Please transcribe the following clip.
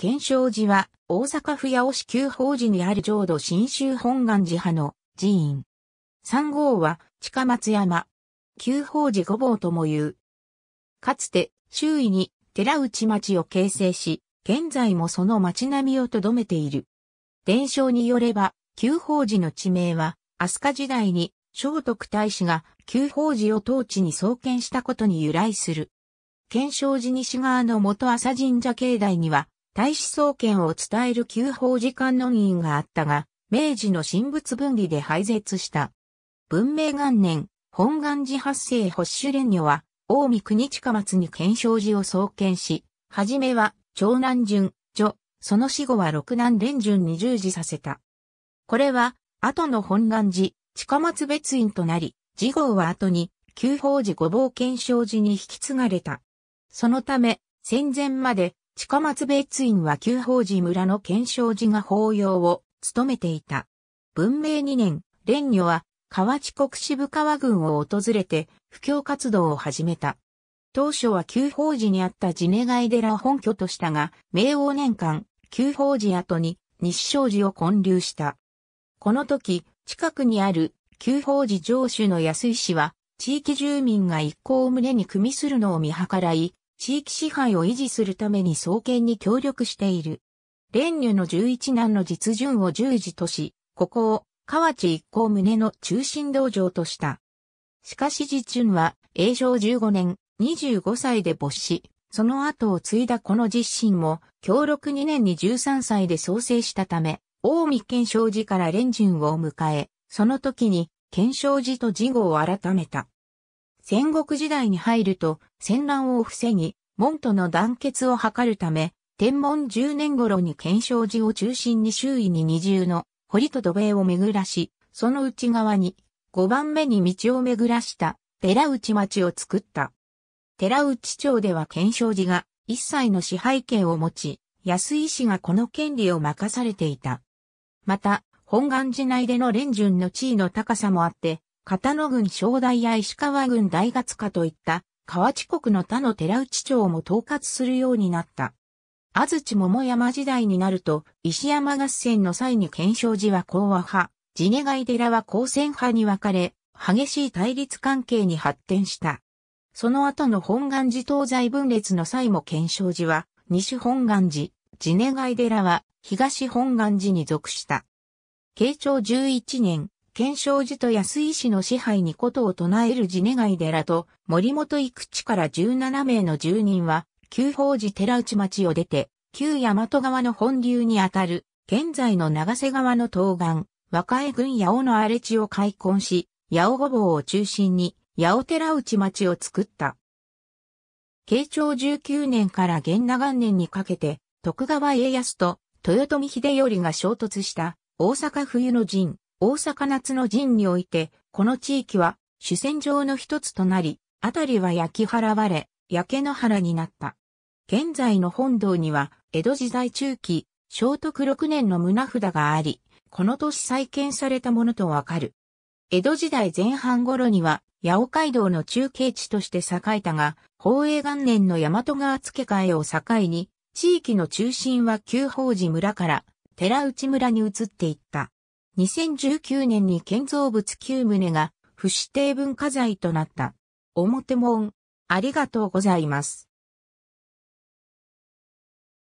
検証寺は、大阪府八尾市旧法寺にある浄土真宗本願寺派の寺院。三号は、近松山。旧法寺五坊とも言う。かつて、周囲に寺内町を形成し、現在もその町並みを留めている。伝承によれば、旧法寺の地名は、飛鳥時代に、聖徳太子が旧法寺を当地に創建したことに由来する。検証寺西側の元朝神社境内には、大使総権を伝える旧法寺の音院があったが、明治の神仏分離で廃絶した。文明元年、本願寺発生保守連女は、大見国近松に検証寺を創建し、はじめは、長男順、女、その死後は六男連順に従事させた。これは、後の本願寺、近松別院となり、次号は後に、旧法寺御坊検証寺に引き継がれた。そのため、戦前まで、近松別院は旧法寺村の検証寺が法要を務めていた。文明2年、蓮女は河内国渋川郡を訪れて、布教活動を始めた。当初は旧法寺にあった地願い寺を本拠としたが、明王年間、旧法寺跡に西小寺を建立した。この時、近くにある旧法寺城主の安井氏は、地域住民が一行を胸に組みするのを見計らい、地域支配を維持するために創建に協力している。蓮如の十一男の実順を十字とし、ここを河内一行宗の中心道場とした。しかし実順は、永正15年、25歳で没し、その後を継いだこの実心も、協力2年に13歳で創生したため、大見県正寺から蓮順を迎え、その時に、県正寺と事後を改めた。戦国時代に入ると戦乱を防ぎ、門との団結を図るため、天文10年頃に検証寺を中心に周囲に二重の堀と土塀を巡らし、その内側に5番目に道を巡らした寺内町を作った。寺内町では検証寺が一切の支配権を持ち、安井氏がこの権利を任されていた。また、本願寺内での連順の地位の高さもあって、片野郡正代や石川郡大月下といった河内国の他の寺内町も統括するようになった。安土桃山時代になると、石山合戦の際に検証寺は講和派、地ネガ寺は高専派に分かれ、激しい対立関係に発展した。その後の本願寺東西分裂の際も検証寺は、西本願寺、地ネガ寺は東本願寺に属した。慶長11年、検証寺と安井市の支配にことを唱える寺願い寺と森本幾地から17名の住人は、旧法寺寺内町を出て、旧大和川の本流にあたる、現在の長瀬川の東岸、若江郡八尾の荒れ地を開墾し、八尾御坊を中心に、八尾寺内町を作った。慶長19年から元長元年にかけて、徳川家康と豊臣秀頼が衝突した大阪冬の陣。大阪夏の陣において、この地域は主戦場の一つとなり、あたりは焼き払われ、焼け野原になった。現在の本堂には、江戸時代中期、聖徳六年の胸札があり、この年再建されたものとわかる。江戸時代前半頃には、八尾街道の中継地として栄えたが、宝永元年の大和川付け替えを境に、地域の中心は旧法寺村から寺内村に移っていった。2019年に建造物9棟が不指定文化財となった。表門、ありがとうございます。